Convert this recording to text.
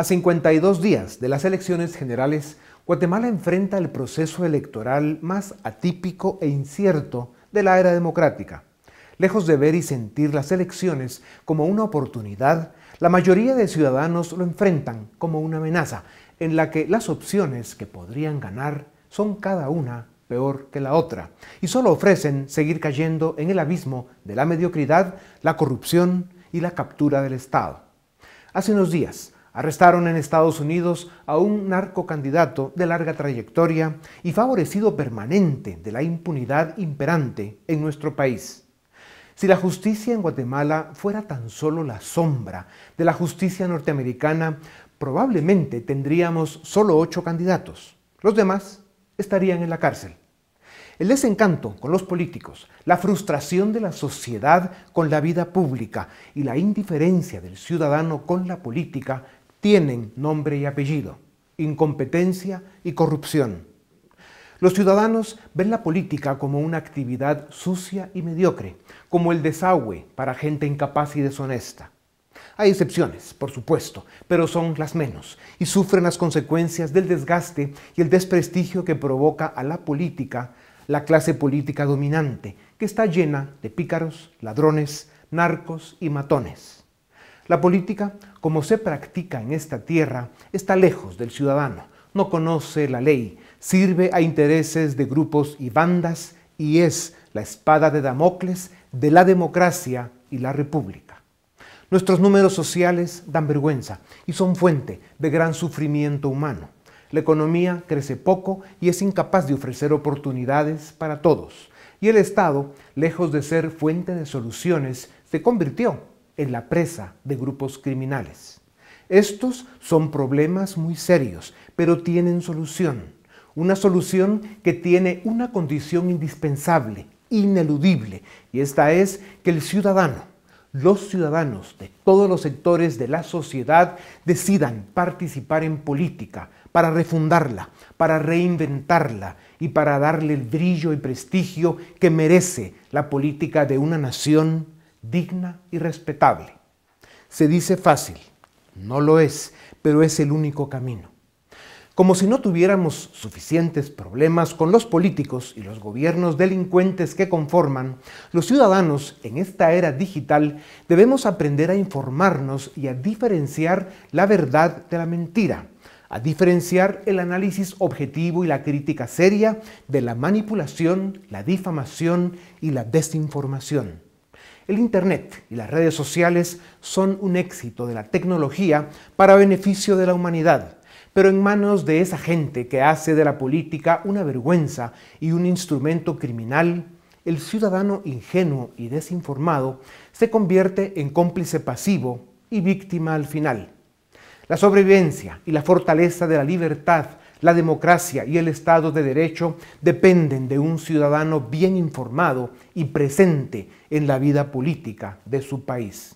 A 52 días de las elecciones generales, Guatemala enfrenta el proceso electoral más atípico e incierto de la era democrática. Lejos de ver y sentir las elecciones como una oportunidad, la mayoría de ciudadanos lo enfrentan como una amenaza, en la que las opciones que podrían ganar son cada una peor que la otra, y solo ofrecen seguir cayendo en el abismo de la mediocridad, la corrupción y la captura del Estado. Hace unos días, Arrestaron en Estados Unidos a un narcocandidato de larga trayectoria y favorecido permanente de la impunidad imperante en nuestro país. Si la justicia en Guatemala fuera tan solo la sombra de la justicia norteamericana, probablemente tendríamos solo ocho candidatos. Los demás estarían en la cárcel. El desencanto con los políticos, la frustración de la sociedad con la vida pública y la indiferencia del ciudadano con la política tienen nombre y apellido, incompetencia y corrupción. Los ciudadanos ven la política como una actividad sucia y mediocre, como el desagüe para gente incapaz y deshonesta. Hay excepciones, por supuesto, pero son las menos y sufren las consecuencias del desgaste y el desprestigio que provoca a la política la clase política dominante, que está llena de pícaros, ladrones, narcos y matones. La política, como se practica en esta tierra, está lejos del ciudadano, no conoce la ley, sirve a intereses de grupos y bandas y es la espada de Damocles de la democracia y la república. Nuestros números sociales dan vergüenza y son fuente de gran sufrimiento humano. La economía crece poco y es incapaz de ofrecer oportunidades para todos. Y el Estado, lejos de ser fuente de soluciones, se convirtió en la presa de grupos criminales. Estos son problemas muy serios, pero tienen solución. Una solución que tiene una condición indispensable, ineludible, y esta es que el ciudadano, los ciudadanos de todos los sectores de la sociedad decidan participar en política para refundarla, para reinventarla y para darle el brillo y prestigio que merece la política de una nación digna y respetable. Se dice fácil, no lo es, pero es el único camino. Como si no tuviéramos suficientes problemas con los políticos y los gobiernos delincuentes que conforman, los ciudadanos en esta era digital debemos aprender a informarnos y a diferenciar la verdad de la mentira, a diferenciar el análisis objetivo y la crítica seria de la manipulación, la difamación y la desinformación. El Internet y las redes sociales son un éxito de la tecnología para beneficio de la humanidad, pero en manos de esa gente que hace de la política una vergüenza y un instrumento criminal, el ciudadano ingenuo y desinformado se convierte en cómplice pasivo y víctima al final. La sobrevivencia y la fortaleza de la libertad la democracia y el Estado de Derecho dependen de un ciudadano bien informado y presente en la vida política de su país.